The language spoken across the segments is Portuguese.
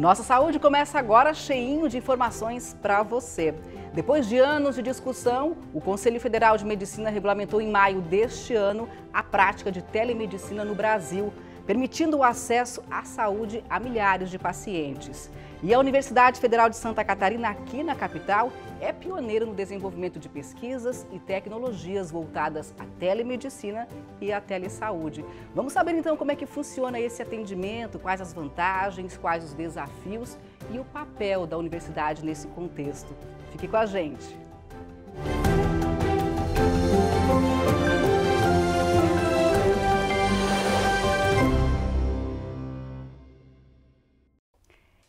Nossa Saúde começa agora cheinho de informações para você. Depois de anos de discussão, o Conselho Federal de Medicina regulamentou em maio deste ano a prática de telemedicina no Brasil permitindo o acesso à saúde a milhares de pacientes. E a Universidade Federal de Santa Catarina, aqui na capital, é pioneira no desenvolvimento de pesquisas e tecnologias voltadas à telemedicina e à telesaúde. Vamos saber então como é que funciona esse atendimento, quais as vantagens, quais os desafios e o papel da universidade nesse contexto. Fique com a gente!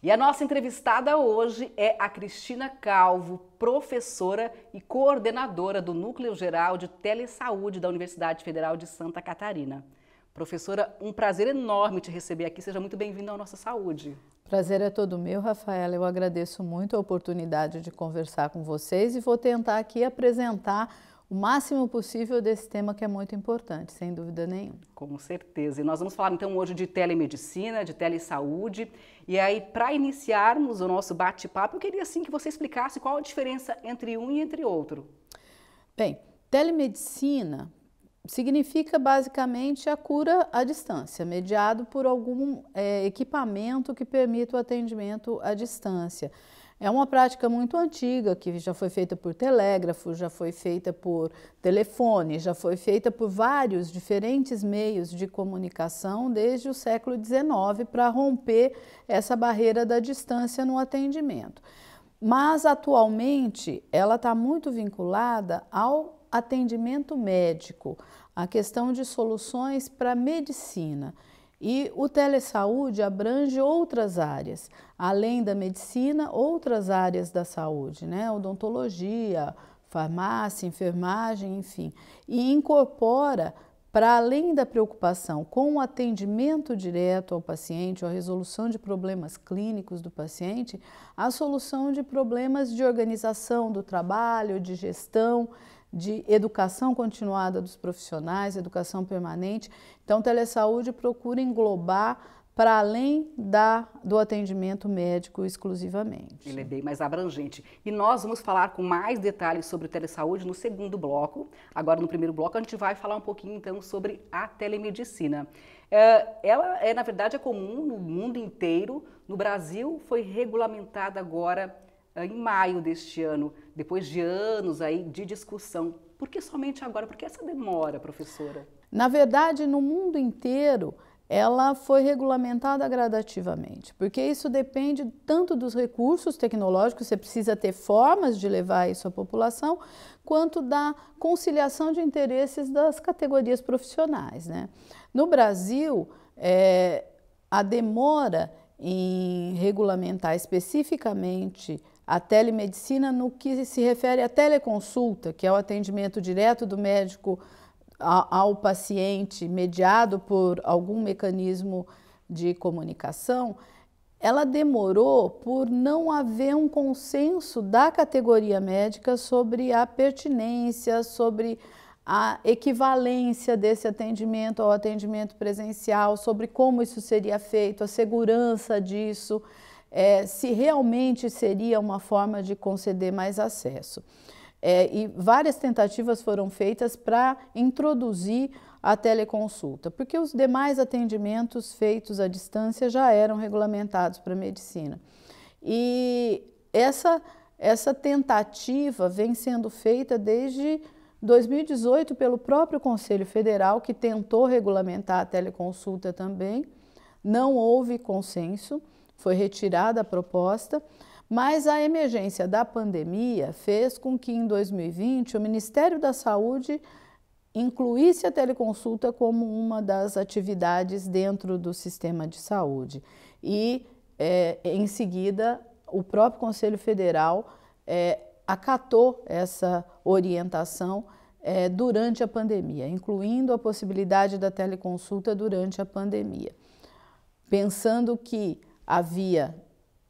E a nossa entrevistada hoje é a Cristina Calvo, professora e coordenadora do Núcleo Geral de Telesaúde da Universidade Federal de Santa Catarina. Professora, um prazer enorme te receber aqui. Seja muito bem-vinda ao Nossa Saúde. Prazer é todo meu, Rafaela. Eu agradeço muito a oportunidade de conversar com vocês e vou tentar aqui apresentar o máximo possível desse tema que é muito importante, sem dúvida nenhuma. Com certeza. E nós vamos falar então hoje de telemedicina, de telesaúde. E aí, para iniciarmos o nosso bate-papo, eu queria assim que você explicasse qual a diferença entre um e entre outro. Bem, telemedicina significa basicamente a cura à distância, mediado por algum é, equipamento que permita o atendimento à distância. É uma prática muito antiga que já foi feita por telégrafo, já foi feita por telefone, já foi feita por vários diferentes meios de comunicação desde o século XIX para romper essa barreira da distância no atendimento. Mas atualmente ela está muito vinculada ao atendimento médico, à questão de soluções para a medicina. E o telesaúde abrange outras áreas, além da medicina, outras áreas da saúde, né? Odontologia, farmácia, enfermagem, enfim. E incorpora, para além da preocupação com o atendimento direto ao paciente, ou a resolução de problemas clínicos do paciente, a solução de problemas de organização do trabalho, de gestão, de educação continuada dos profissionais, educação permanente. Então, telesaúde procura englobar para além da, do atendimento médico exclusivamente. Ele é bem mais abrangente. E nós vamos falar com mais detalhes sobre telesaúde no segundo bloco. Agora, no primeiro bloco, a gente vai falar um pouquinho então sobre a telemedicina. É, ela é, na verdade, é comum no mundo inteiro. No Brasil, foi regulamentada agora eh, em maio deste ano, depois de anos aí de discussão. Por que somente agora? Por que essa demora, professora? Na verdade, no mundo inteiro, ela foi regulamentada gradativamente, porque isso depende tanto dos recursos tecnológicos, você precisa ter formas de levar isso à população, quanto da conciliação de interesses das categorias profissionais. Né? No Brasil, é, a demora em regulamentar especificamente a telemedicina no que se refere à teleconsulta, que é o atendimento direto do médico ao paciente, mediado por algum mecanismo de comunicação, ela demorou por não haver um consenso da categoria médica sobre a pertinência, sobre a equivalência desse atendimento ao atendimento presencial, sobre como isso seria feito, a segurança disso é, se realmente seria uma forma de conceder mais acesso. É, e várias tentativas foram feitas para introduzir a teleconsulta, porque os demais atendimentos feitos à distância já eram regulamentados para a medicina. E essa, essa tentativa vem sendo feita desde 2018 pelo próprio Conselho Federal, que tentou regulamentar a teleconsulta também, não houve consenso foi retirada a proposta, mas a emergência da pandemia fez com que em 2020 o Ministério da Saúde incluísse a teleconsulta como uma das atividades dentro do sistema de saúde. E, é, em seguida, o próprio Conselho Federal é, acatou essa orientação é, durante a pandemia, incluindo a possibilidade da teleconsulta durante a pandemia. Pensando que havia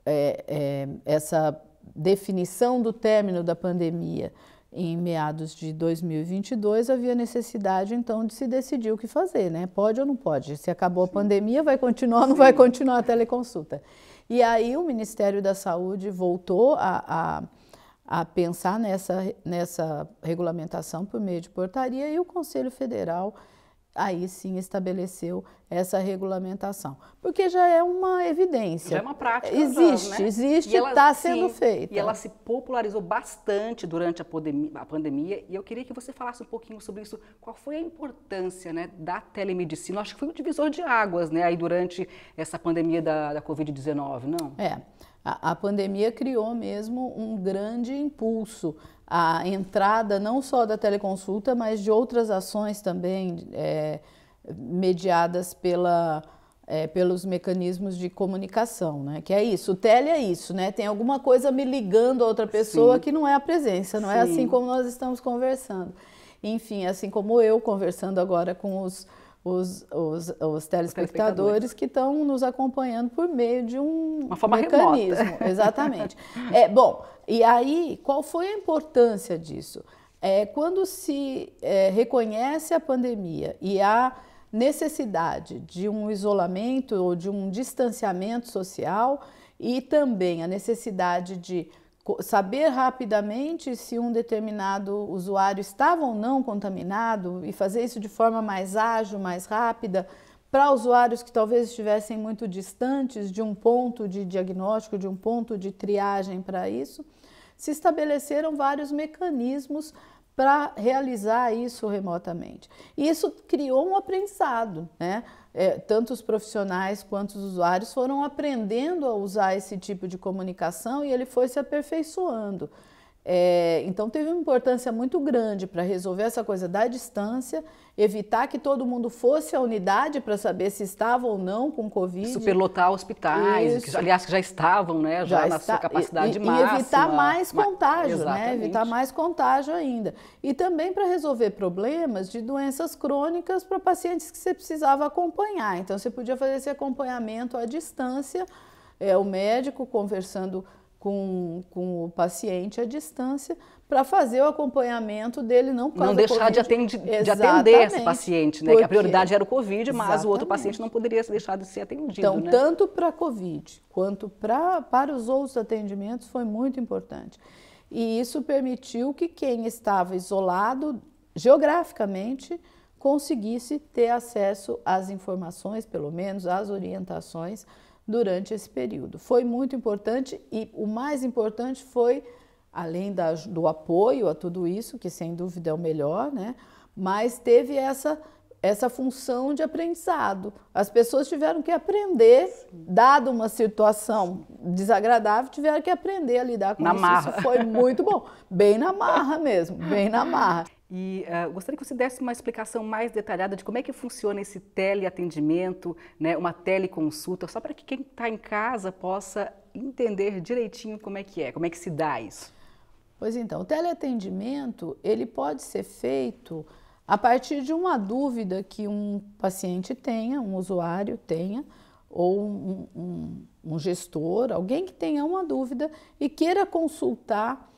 é, é, essa definição do término da pandemia em meados de 2022, havia necessidade então de se decidir o que fazer, né? Pode ou não pode? Se acabou a pandemia, vai continuar ou não Sim. vai continuar a teleconsulta? E aí o Ministério da Saúde voltou a, a, a pensar nessa, nessa regulamentação por meio de portaria e o Conselho Federal aí sim estabeleceu essa regulamentação. Porque já é uma evidência. Já é uma prática. Existe, né? existe né? existe, está sendo feita. E ela se popularizou bastante durante a pandemia, a pandemia, e eu queria que você falasse um pouquinho sobre isso. Qual foi a importância né, da telemedicina? Eu acho que foi um divisor de águas né, aí durante essa pandemia da, da Covid-19, não? É. A, a pandemia criou mesmo um grande impulso a entrada não só da teleconsulta, mas de outras ações também é, mediadas pela, é, pelos mecanismos de comunicação, né? Que é isso, o tele é isso, né? Tem alguma coisa me ligando a outra pessoa Sim. que não é a presença, não Sim. é assim como nós estamos conversando. Enfim, assim como eu conversando agora com os, os, os, os telespectadores, que estão nos acompanhando por meio de um Uma forma mecanismo. Remota. Exatamente. É, bom, e aí, qual foi a importância disso? É, quando se é, reconhece a pandemia e a necessidade de um isolamento ou de um distanciamento social e também a necessidade de saber rapidamente se um determinado usuário estava ou não contaminado e fazer isso de forma mais ágil, mais rápida, para usuários que talvez estivessem muito distantes de um ponto de diagnóstico, de um ponto de triagem para isso se estabeleceram vários mecanismos para realizar isso remotamente. E isso criou um aprendizado, né? É, tanto os profissionais quanto os usuários foram aprendendo a usar esse tipo de comunicação e ele foi se aperfeiçoando. É, então teve uma importância muito grande para resolver essa coisa da distância, evitar que todo mundo fosse à unidade para saber se estava ou não com Covid. Superlotar hospitais, que, aliás, que já estavam, né? Já, já na está, sua capacidade e, máxima. E evitar mais contágio, né? Evitar mais contágio ainda. E também para resolver problemas de doenças crônicas para pacientes que você precisava acompanhar. Então você podia fazer esse acompanhamento à distância, é, o médico conversando com com, com o paciente à distância para fazer o acompanhamento dele não Não deixar de, de, atender esse paciente, né? Porque... Que a prioridade era o Covid, mas Exatamente. o outro paciente não poderia deixar de ser atendido. Então, né? tanto para a Covid quanto para para os outros atendimentos foi muito importante. E isso permitiu que quem estava isolado geograficamente conseguisse ter acesso às informações, pelo menos às orientações durante esse período. Foi muito importante e o mais importante foi, além da, do apoio a tudo isso, que sem dúvida é o melhor, né? mas teve essa, essa função de aprendizado. As pessoas tiveram que aprender, Sim. dado uma situação desagradável, tiveram que aprender a lidar com na isso. Marra. Isso foi muito bom. Bem na marra mesmo, bem na marra. E uh, gostaria que você desse uma explicação mais detalhada de como é que funciona esse teleatendimento, né, uma teleconsulta, só para que quem está em casa possa entender direitinho como é que é, como é que se dá isso. Pois então, o teleatendimento ele pode ser feito a partir de uma dúvida que um paciente tenha, um usuário tenha, ou um, um, um gestor, alguém que tenha uma dúvida e queira consultar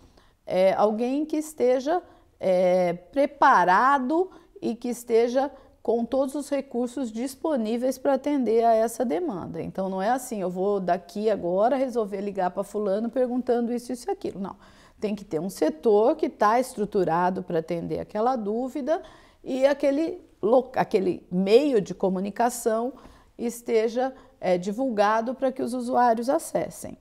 é, alguém que esteja é, preparado e que esteja com todos os recursos disponíveis para atender a essa demanda. Então não é assim, eu vou daqui agora resolver ligar para fulano perguntando isso, isso e aquilo. Não. Tem que ter um setor que está estruturado para atender aquela dúvida e aquele, aquele meio de comunicação esteja é, divulgado para que os usuários acessem.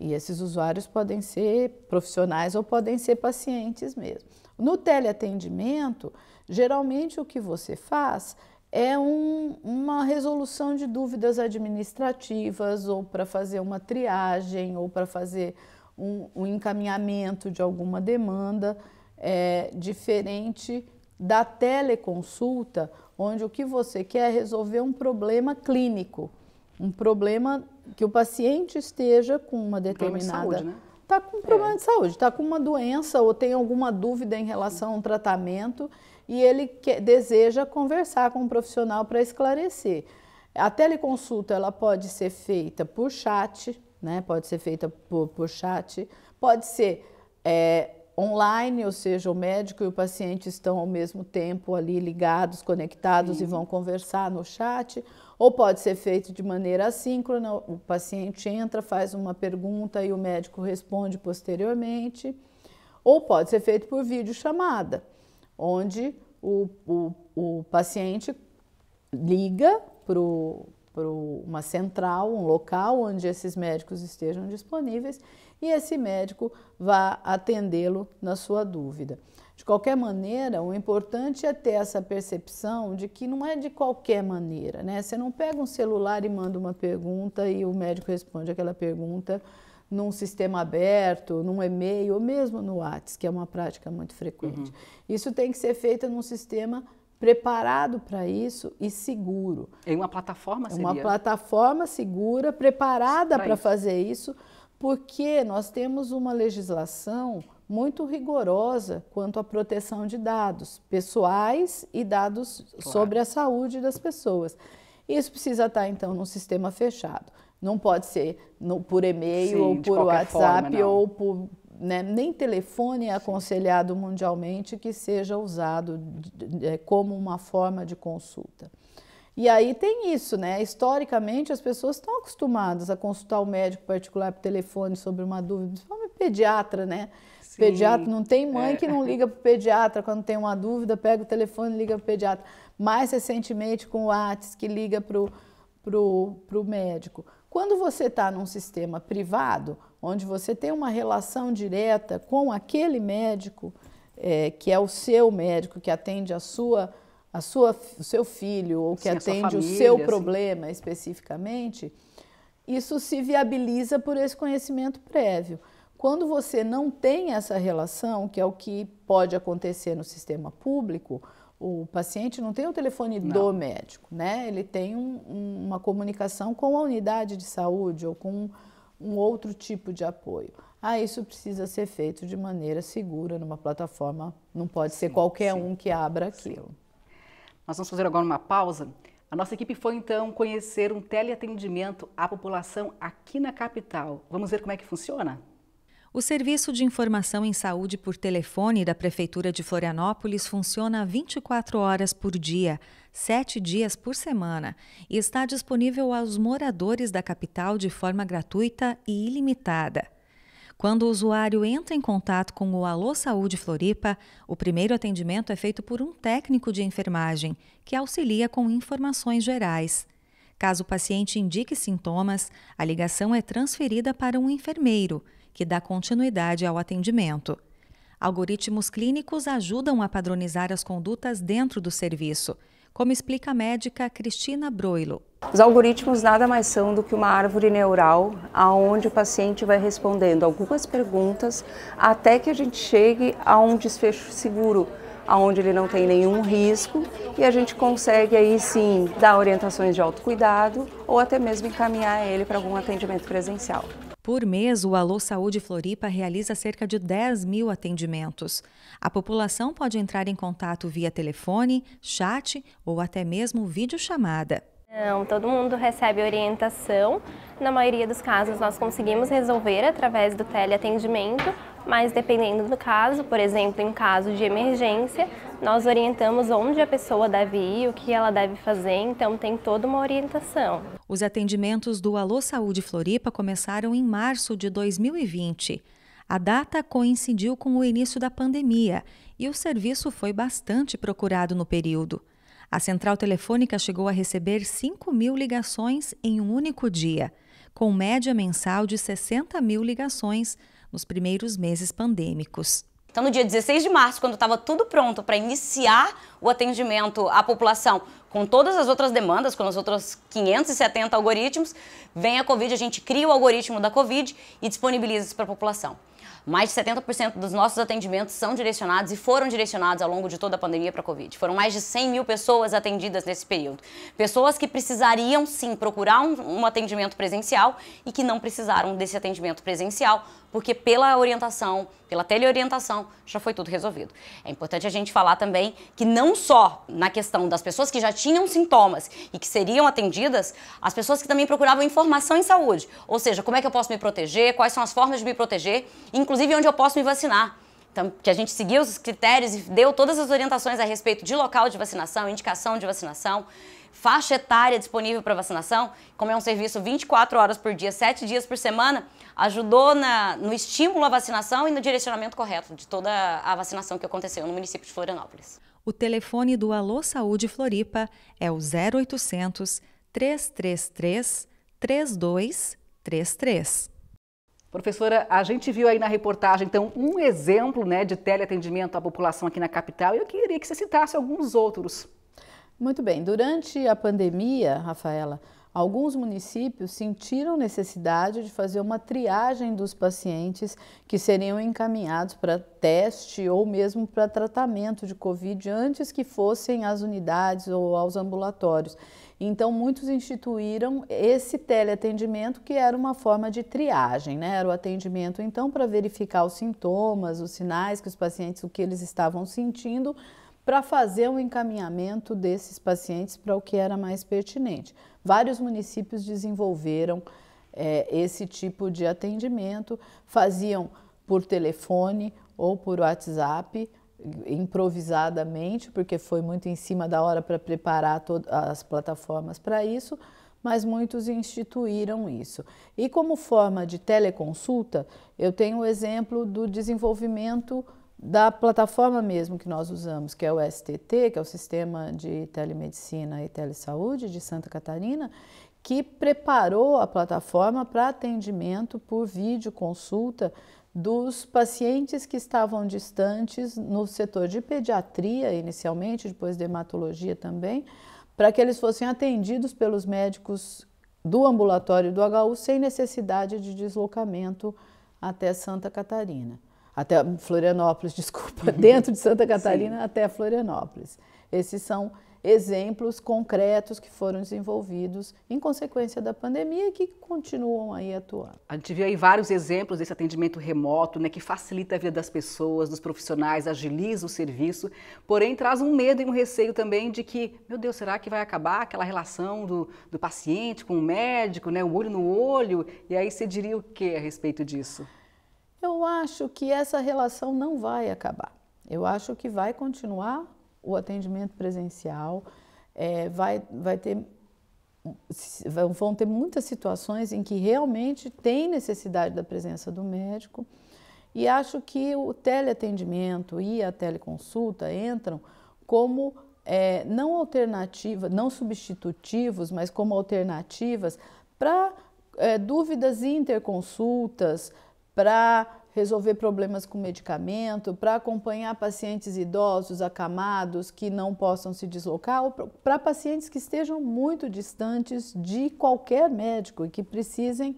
E esses usuários podem ser profissionais ou podem ser pacientes mesmo. No teleatendimento, geralmente o que você faz é um, uma resolução de dúvidas administrativas ou para fazer uma triagem ou para fazer um, um, encaminhamento de alguma demanda é, diferente da teleconsulta, onde o que você quer é resolver um problema clínico, um problema que o paciente esteja com uma determinada um de saúde, está com é. problema é. de saúde, está com uma doença ou tem alguma dúvida em relação a um tratamento e ele deseja conversar com um profissional para esclarecer. A teleconsulta ela pode ser feita por chat, né? Pode ser feita por, por chat, pode ser é, online, ou seja, o médico e o paciente estão ao mesmo tempo ali ligados, conectados Sim. e vão conversar no chat, ou pode ser feito de maneira assíncrona, o paciente entra, faz uma pergunta e o médico responde posteriormente. Ou pode ser feito por videochamada, onde o, o, o paciente liga para uma central, um local onde esses médicos estejam disponíveis e esse médico vá atendê-lo na sua dúvida. De qualquer maneira, o importante é ter essa percepção de que não é de qualquer maneira, né? Você não pega um celular e manda uma pergunta e o médico responde aquela pergunta num sistema aberto, num e-mail, ou mesmo no WhatsApp, que é uma prática muito frequente. Uhum. Isso tem que ser feito num sistema preparado para isso e seguro. Em uma plataforma é seria? Uma plataforma segura, preparada para fazer isso, porque nós temos uma legislação muito rigorosa quanto à proteção de dados pessoais e dados claro. sobre a saúde das pessoas. Isso precisa estar, tá, então, num sistema fechado. Não pode ser no, por e-mail Sim, ou por WhatsApp forma, ou por. Né, nem telefone é aconselhado Sim. mundialmente que seja usado é, como uma forma de consulta. E aí tem isso, né? Historicamente, as pessoas estão acostumadas a consultar o médico particular por telefone sobre uma dúvida, principalmente pediatra, né? Sim. Pediatra, não tem mãe é. que não liga para o pediatra quando tem uma dúvida, pega o telefone e liga para o pediatra. Mais recentemente com o ATS, que liga para o pro, pro médico. Quando você está num sistema privado, onde você tem uma relação direta com aquele médico, é, que é o seu médico, que atende a sua, a sua, o seu filho, ou que Sim, atende família, o seu assim. problema especificamente, isso se viabiliza por esse conhecimento prévio. Quando você não tem essa relação, que é o que pode acontecer no sistema público, o paciente não tem o telefone não. do médico, né? Ele tem um, um, uma comunicação com a unidade de saúde ou com um, outro tipo de apoio. Ah, isso precisa ser feito de maneira segura numa plataforma. Não pode sim, ser qualquer sim, um que abra aquilo. Sim. Nós vamos fazer agora uma pausa. A nossa equipe foi então conhecer um teleatendimento à população aqui na capital. Vamos ver como é que funciona? O Serviço de Informação em Saúde por Telefone da Prefeitura de Florianópolis funciona 24 horas por dia, 7 dias por semana, e está disponível aos moradores da capital de forma gratuita e ilimitada. Quando o usuário entra em contato com o Alô Saúde Floripa, o primeiro atendimento é feito por um técnico de enfermagem, que auxilia com informações gerais. Caso o paciente indique sintomas, a ligação é transferida para um enfermeiro que dá continuidade ao atendimento. Algoritmos clínicos ajudam a padronizar as condutas dentro do serviço, como explica a médica Cristina Broilo. Os algoritmos nada mais são do que uma árvore neural aonde o paciente vai respondendo algumas perguntas até que a gente chegue a um desfecho seguro, aonde ele não tem nenhum risco e a gente consegue aí sim dar orientações de autocuidado ou até mesmo encaminhar ele para algum atendimento presencial. Por mês, o Alô Saúde Floripa realiza cerca de 10 mil atendimentos. A população pode entrar em contato via telefone, chat ou até mesmo videochamada. Não, todo mundo recebe orientação. Na maioria dos casos, nós conseguimos resolver através do teleatendimento, mas dependendo do caso, por exemplo, em caso de emergência, nós orientamos onde a pessoa deve ir, o que ela deve fazer, então tem toda uma orientação. Os atendimentos do Alô Saúde Floripa começaram em março de 2020. A data coincidiu com o início da pandemia e o serviço foi bastante procurado no período. A central telefônica chegou a receber 5 mil ligações em um único dia, com média mensal de 60 mil ligações nos primeiros meses pandêmicos. Então, no dia 16 de março, quando estava tudo pronto para iniciar o atendimento à população, com todas as outras demandas, com os outros 570 algoritmos, vem a Covid, a gente cria o algoritmo da Covid e disponibiliza isso para a população. Mais de 70% dos nossos atendimentos são direcionados e foram direcionados ao longo de toda a pandemia para a Covid. Foram mais de 100 mil pessoas atendidas nesse período. Pessoas que precisariam sim procurar um, um atendimento presencial e que não precisaram desse atendimento presencial porque pela orientação, pela teleorientação, já foi tudo resolvido. É importante a gente falar também que não só na questão das pessoas que já tinham sintomas e que seriam atendidas, as pessoas que também procuravam informação em saúde, ou seja, como é que eu posso me proteger, quais são as formas de me proteger, inclusive onde eu posso me vacinar. Então, que a gente seguiu os critérios e deu todas as orientações a respeito de local de vacinação, indicação de vacinação faixa etária disponível para vacinação, como é um serviço 24 horas por dia, 7 dias por semana, ajudou na, no estímulo à vacinação e no direcionamento correto de toda a vacinação que aconteceu no município de Florianópolis. O telefone do Alô Saúde Floripa é o 0800 333 3233. Professora, a gente viu aí na reportagem, então, um exemplo né, de teleatendimento à população aqui na capital e eu queria que você citasse alguns outros. Muito bem. Durante a pandemia, Rafaela, alguns municípios sentiram necessidade de fazer uma triagem dos pacientes que seriam encaminhados para teste ou mesmo para tratamento de Covid antes que fossem às unidades ou aos ambulatórios. Então, muitos instituíram esse teleatendimento, que era uma forma de triagem, né? Era o atendimento, então, para verificar os sintomas, os sinais que os pacientes, o que eles estavam sentindo, para fazer o encaminhamento desses pacientes para o que era mais pertinente. Vários municípios desenvolveram é, esse tipo de atendimento, faziam por telefone ou por WhatsApp, improvisadamente, porque foi muito em cima da hora para preparar as plataformas para isso, mas muitos instituíram isso. E como forma de teleconsulta, eu tenho o exemplo do desenvolvimento da plataforma mesmo que nós usamos, que é o STT, que é o Sistema de Telemedicina e Telesaúde de Santa Catarina, que preparou a plataforma para atendimento por videoconsulta dos pacientes que estavam distantes no setor de pediatria inicialmente, depois de hematologia também, para que eles fossem atendidos pelos médicos do ambulatório do HU sem necessidade de deslocamento até Santa Catarina até Florianópolis, desculpa, dentro de Santa Catarina Sim. até Florianópolis. Esses são exemplos concretos que foram desenvolvidos em consequência da pandemia e que continuam aí atuando. A gente viu aí vários exemplos desse atendimento remoto, né, que facilita a vida das pessoas, dos profissionais, agiliza o serviço, porém traz um medo e um receio também de que, meu Deus, será que vai acabar aquela relação do, do paciente com o médico, né, o olho no olho? E aí você diria o que a respeito disso? Eu acho que essa relação não vai acabar. Eu acho que vai continuar o atendimento presencial, é, vai, vai ter, vão ter muitas situações em que realmente tem necessidade da presença do médico. E acho que o teleatendimento e a teleconsulta entram como é, não alternativa, não substitutivos, mas como alternativas para é, dúvidas interconsultas, para resolver problemas com medicamento, para acompanhar pacientes idosos, acamados, que não possam se deslocar, ou para pacientes que estejam muito distantes de qualquer médico e que precisem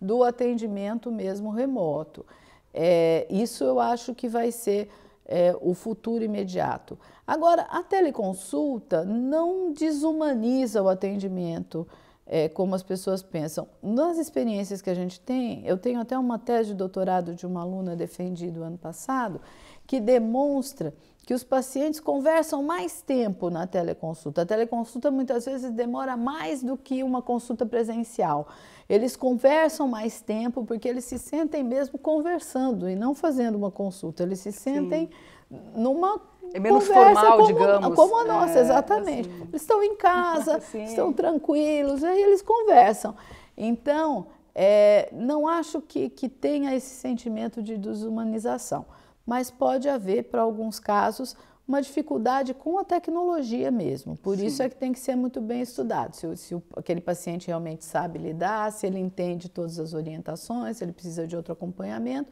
do atendimento mesmo remoto. É, isso eu acho que vai ser é, o futuro imediato. Agora, a teleconsulta não desumaniza o atendimento é, como as pessoas pensam. Nas experiências que a gente tem, eu tenho até uma tese de doutorado de uma aluna defendida ano passado, que demonstra que os pacientes conversam mais tempo na teleconsulta. A teleconsulta muitas vezes demora mais do que uma consulta presencial. Eles conversam mais tempo porque eles se sentem mesmo conversando e não fazendo uma consulta. Eles se sentem Sim. numa é menos Conversa formal, como, digamos. Como a nossa, é, exatamente. Assim. Eles estão em casa, estão tranquilos, aí eles conversam. Então, é, não acho que, que tenha esse sentimento de desumanização, mas pode haver, para alguns casos, uma dificuldade com a tecnologia mesmo. Por Sim. isso é que tem que ser muito bem estudado. Se, se o, aquele paciente realmente sabe lidar, se ele entende todas as orientações, se ele precisa de outro acompanhamento.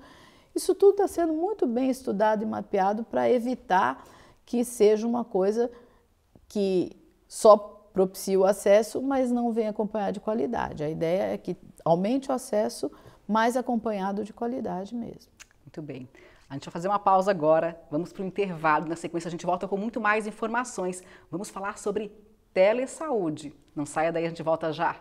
Isso tudo está sendo muito bem estudado e mapeado para evitar que seja uma coisa que só propicia o acesso, mas não vem acompanhado de qualidade. A ideia é que aumente o acesso, mas acompanhado de qualidade mesmo. Muito bem. A gente vai fazer uma pausa agora, vamos para o intervalo. Na sequência, a gente volta com muito mais informações. Vamos falar sobre telesaúde. Não saia daí, a gente volta já.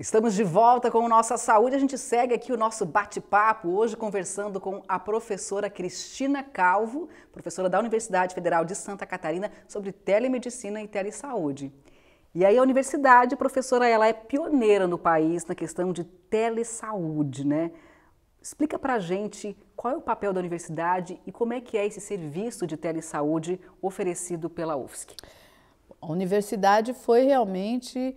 Estamos de volta com Nossa Saúde. A gente segue aqui o nosso bate-papo, hoje conversando com a professora Cristina Calvo, professora da Universidade Federal de Santa Catarina, sobre telemedicina e telesaúde. E aí a universidade, professora, ela é pioneira no país na questão de telesaúde, né? Explica pra gente qual é o papel da universidade e como é que é esse serviço de telesaúde oferecido pela UFSC. A universidade foi realmente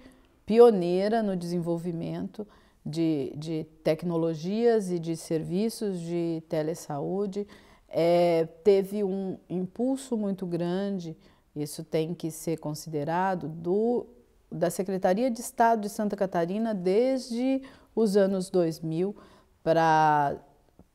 pioneira no desenvolvimento de, de tecnologias e de serviços de telesaúde, é, teve um impulso muito grande, isso tem que ser considerado, do, da Secretaria de Estado de Santa Catarina desde os anos 2000 para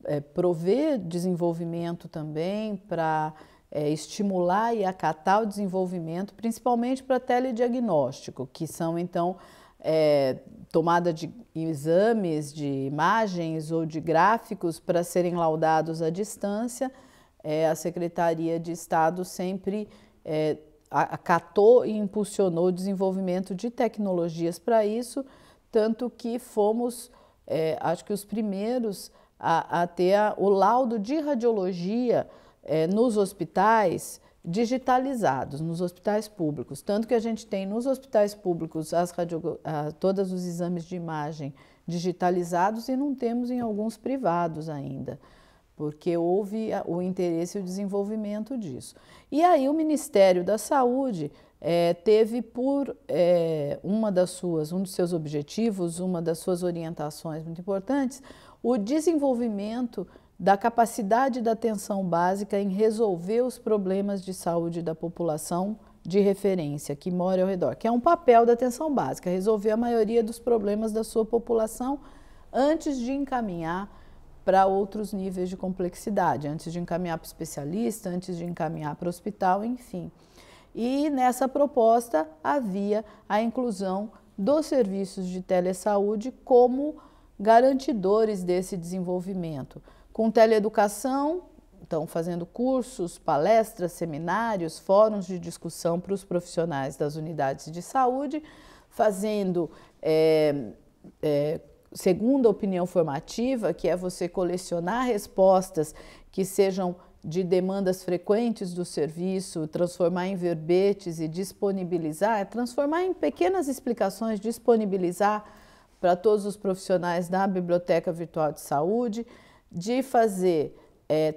é, prover desenvolvimento também, para é, estimular e acatar o desenvolvimento, principalmente para telediagnóstico, que são então é, tomada de exames, de imagens ou de gráficos para serem laudados à distância. É, a Secretaria de Estado sempre é, acatou e impulsionou o desenvolvimento de tecnologias para isso, tanto que fomos, é, acho que os primeiros a, a ter a, o laudo de radiologia é, nos hospitais digitalizados, nos hospitais públicos. Tanto que a gente tem nos hospitais públicos as radio, a, todos os exames de imagem digitalizados e não temos em alguns privados ainda porque houve o interesse e o desenvolvimento disso. E aí o Ministério da Saúde é, teve por é, uma das suas, um dos seus objetivos, uma das suas orientações muito importantes, o desenvolvimento da capacidade da atenção básica em resolver os problemas de saúde da população de referência que mora ao redor, que é um papel da atenção básica, resolver a maioria dos problemas da sua população antes de encaminhar para outros níveis de complexidade, antes de encaminhar para o especialista, antes de encaminhar para o hospital, enfim. E nessa proposta havia a inclusão dos serviços de telesaúde como garantidores desse desenvolvimento. Com teleeducação, estão fazendo cursos, palestras, seminários, fóruns de discussão para os profissionais das unidades de saúde, fazendo é, é, segunda opinião formativa, que é você colecionar respostas que sejam de demandas frequentes do serviço, transformar em verbetes e disponibilizar, é transformar em pequenas explicações, disponibilizar para todos os profissionais da Biblioteca Virtual de Saúde de fazer é,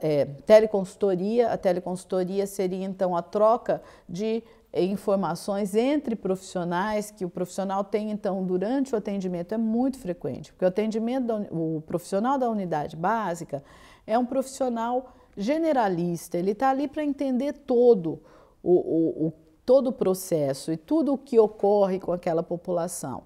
é, teleconsultoria. A teleconsultoria seria então a troca de informações entre profissionais que o profissional tem então durante o atendimento é muito frequente, porque o atendimento da, o profissional da unidade básica é um profissional generalista, ele está ali para entender todo o, o, o, todo o processo e tudo o que ocorre com aquela população.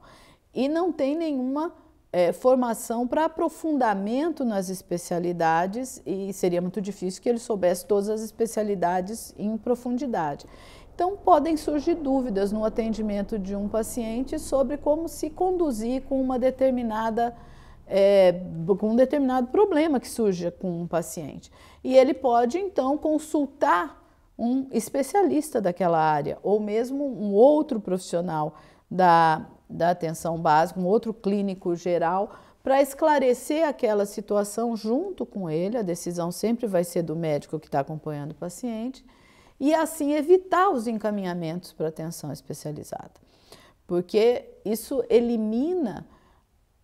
E não tem nenhuma é, formação para aprofundamento nas especialidades e seria muito difícil que ele soubesse todas as especialidades em profundidade. Então, podem surgir dúvidas no atendimento de um paciente sobre como se conduzir com uma determinada é, com um determinado problema que surge com um paciente. E ele pode então consultar um especialista daquela área ou mesmo um outro profissional da da atenção básica, um outro clínico geral, para esclarecer aquela situação junto com ele. A decisão sempre vai ser do médico que está acompanhando o paciente e assim evitar os encaminhamentos para atenção especializada, porque isso elimina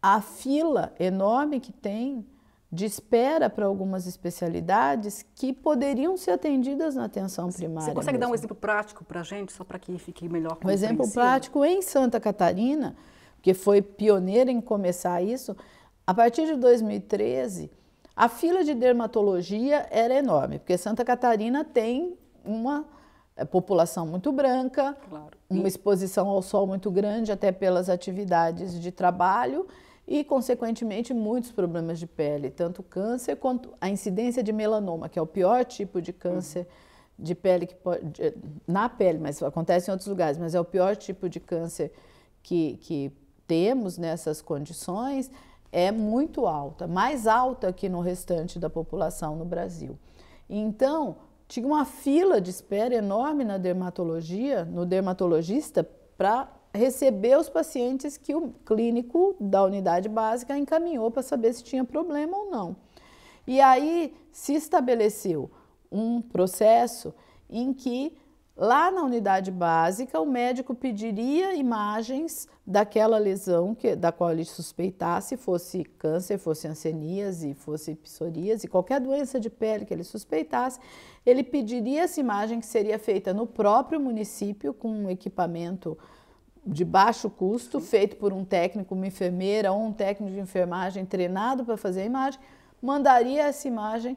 a fila enorme que tem de espera para algumas especialidades que poderiam ser atendidas na atenção primária. Você consegue mesmo. dar um exemplo prático para a gente, só para que fique melhor Um exemplo prático em Santa Catarina, que foi pioneira em começar isso, a partir de 2013, a fila de dermatologia era enorme, porque Santa Catarina tem uma eh, população muito branca, claro. uma exposição ao sol muito grande, até pelas atividades de trabalho, e, consequentemente, muitos problemas de pele, tanto câncer quanto a incidência de melanoma, que é o pior tipo de câncer uhum. de pele que pode, na pele, mas acontece em outros lugares, mas é o pior tipo de câncer que, que temos nessas condições, é muito alta, mais alta que no restante da população no Brasil. Então, tinha uma fila de espera enorme na dermatologia, no dermatologista, para receber os pacientes que o clínico da unidade básica encaminhou para saber se tinha problema ou não. E aí se estabeleceu um processo em que lá na unidade básica o médico pediria imagens daquela lesão que, da qual ele suspeitasse, fosse câncer, fosse anseníase, fosse psoríase, qualquer doença de pele que ele suspeitasse, ele pediria essa imagem que seria feita no próprio município com um equipamento de baixo custo, feito por um técnico, uma enfermeira ou um técnico de enfermagem treinado para fazer a imagem, mandaria essa imagem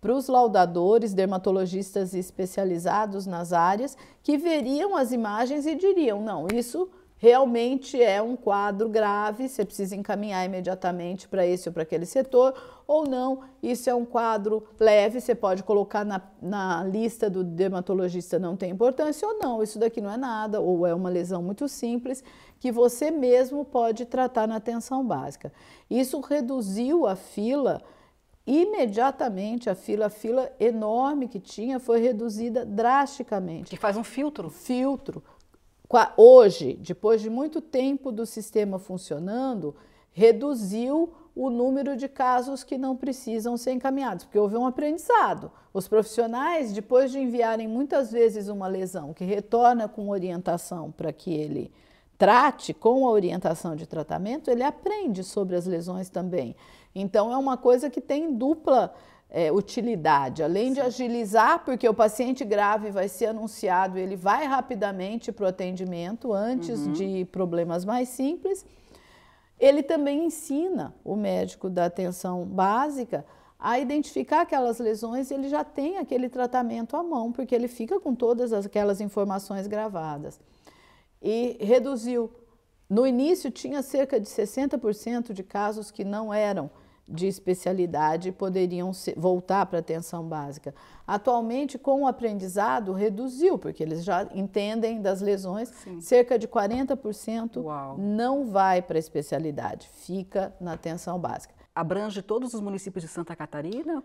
para os laudadores, dermatologistas especializados nas áreas, que veriam as imagens e diriam: não, isso realmente é um quadro grave, você precisa encaminhar imediatamente para esse ou para aquele setor, ou não, isso é um quadro leve, você pode colocar na, na lista do dermatologista não tem importância, ou não, isso daqui não é nada, ou é uma lesão muito simples, que você mesmo pode tratar na atenção básica. Isso reduziu a fila imediatamente a fila, a fila enorme que tinha, foi reduzida drasticamente. Que faz um filtro. Filtro hoje, depois de muito tempo do sistema funcionando, reduziu o número de casos que não precisam ser encaminhados, porque houve um aprendizado. Os profissionais, depois de enviarem muitas vezes uma lesão que retorna com orientação para que ele trate com a orientação de tratamento, ele aprende sobre as lesões também. Então é uma coisa que tem dupla é, utilidade, além Sim. de agilizar, porque o paciente grave vai ser anunciado, ele vai rapidamente para o atendimento antes uhum. de problemas mais simples. Ele também ensina o médico da atenção básica a identificar aquelas lesões, ele já tem aquele tratamento à mão, porque ele fica com todas aquelas informações gravadas. E reduziu. No início tinha cerca de 60% de casos que não eram de especialidade poderiam voltar para a atenção básica. Atualmente, com o aprendizado, reduziu, porque eles já entendem das lesões, Sim. cerca de 40% Uau. não vai para a especialidade, fica na atenção básica. Abrange todos os municípios de Santa Catarina?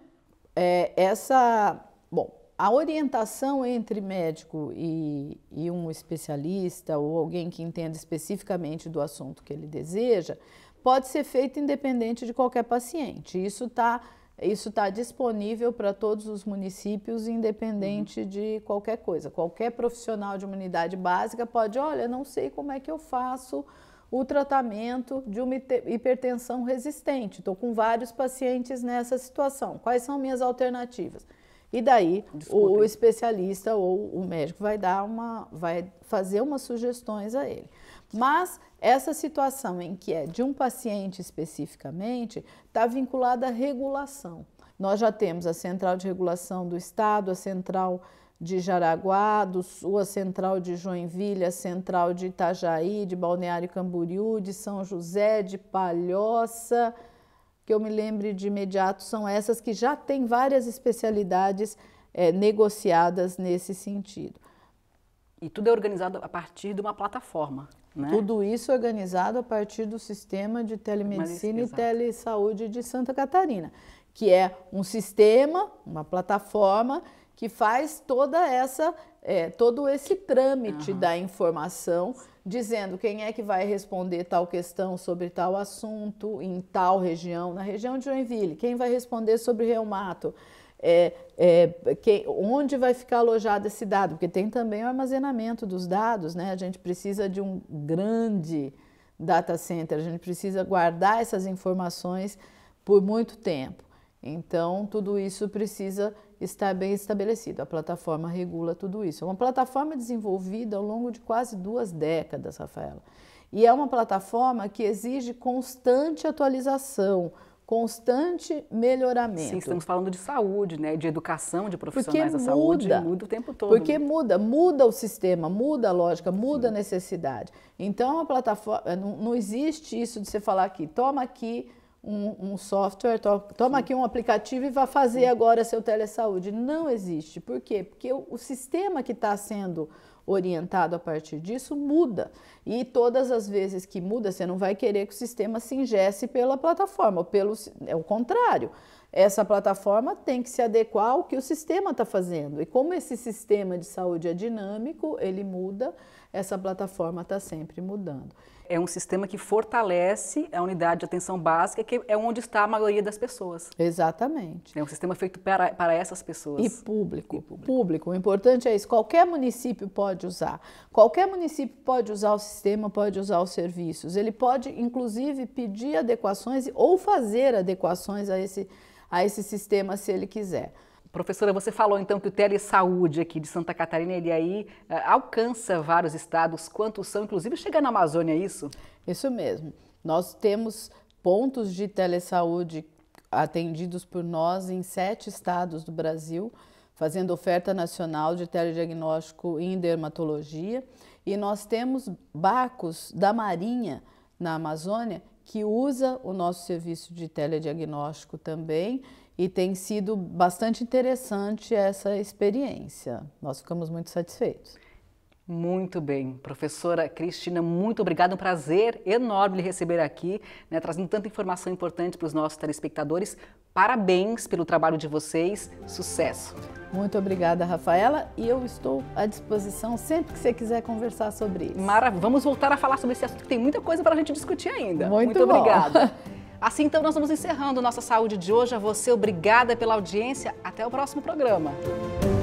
É, essa. Bom, a orientação entre médico e, e um especialista ou alguém que entenda especificamente do assunto que ele deseja pode ser feito independente de qualquer paciente. Isso está isso tá disponível para todos os municípios, independente uhum. de qualquer coisa. Qualquer profissional de unidade básica pode, olha, não sei como é que eu faço o tratamento de uma hipertensão resistente. Estou com vários pacientes nessa situação. Quais são minhas alternativas? E daí Desculpa. o especialista ou o médico vai dar uma, vai fazer umas sugestões a ele. Mas essa situação em que é de um paciente especificamente está vinculada à regulação. Nós já temos a central de regulação do estado, a central de Jaraguá, do Sul, a central de Joinville, a central de Itajaí, de Balneário Camboriú, de São José, de Palhoça, que eu me lembre de imediato, são essas que já têm várias especialidades é, negociadas nesse sentido. E tudo é organizado a partir de uma plataforma. Né? Tudo isso organizado a partir do sistema de telemedicina Mas, e telesaúde de Santa Catarina, que é um sistema, uma plataforma que faz toda essa, é, todo esse trâmite uhum. da informação, dizendo quem é que vai responder tal questão sobre tal assunto em tal região, na região de Joinville, quem vai responder sobre reumato é, é, que, onde vai ficar alojado esse dado, porque tem também o armazenamento dos dados, né? A gente precisa de um grande data center, a gente precisa guardar essas informações por muito tempo. Então, tudo isso precisa estar bem estabelecido. A plataforma regula tudo isso. É uma plataforma desenvolvida ao longo de quase duas décadas, Rafaela. E é uma plataforma que exige constante atualização, constante melhoramento. Sim, estamos falando de saúde, né? de educação de profissionais da saúde. saúde, muda o tempo todo. Porque né? muda, muda o sistema, muda a lógica, muda Sim. a necessidade. Então, a plataforma, eh, não, não, existe isso de você falar aqui, toma aqui um, um software, to, toma Sim. aqui um aplicativo e vá fazer Sim. agora seu telesaúde. Não existe. Por quê? Porque o, o sistema que está sendo orientado a partir disso, muda. E todas as vezes que muda, você não vai querer que o sistema se ingesse pela plataforma, pelo, é o contrário. Essa plataforma tem que se adequar ao que o sistema está fazendo. E como esse sistema de saúde é dinâmico, ele muda, essa plataforma está sempre mudando. É um sistema que fortalece a unidade de atenção básica, que é onde está a maioria das pessoas. Exatamente. É um sistema feito para, para essas pessoas. E público. E público. público. O importante é isso. Qualquer município pode usar. Qualquer município pode usar o sistema, pode usar os serviços. Ele pode, inclusive, pedir adequações ou fazer adequações a esse, a esse sistema se ele quiser. Professora, você falou então que o Telesaúde aqui de Santa Catarina, ele aí eh, alcança vários estados, quantos são, inclusive chega na Amazônia, é isso? Isso mesmo. Nós temos pontos de telesaúde atendidos por nós em sete estados do Brasil, fazendo oferta nacional de telediagnóstico em dermatologia. E nós temos barcos da Marinha na Amazônia que usa o nosso serviço de telediagnóstico também e tem sido bastante interessante essa experiência. Nós ficamos muito satisfeitos. Muito bem. Professora Cristina, muito obrigada. Um prazer enorme lhe receber aqui, né, trazendo tanta informação importante para os nossos telespectadores. Parabéns pelo trabalho de vocês. Sucesso. Muito obrigada, Rafaela. E eu estou à disposição sempre que você quiser conversar sobre isso. Mara, vamos voltar a falar sobre esse assunto, que tem muita coisa para a gente discutir ainda. Muito, muito obrigada. Assim, então, nós vamos encerrando nossa saúde de hoje. A você, obrigada pela audiência. Até o próximo programa.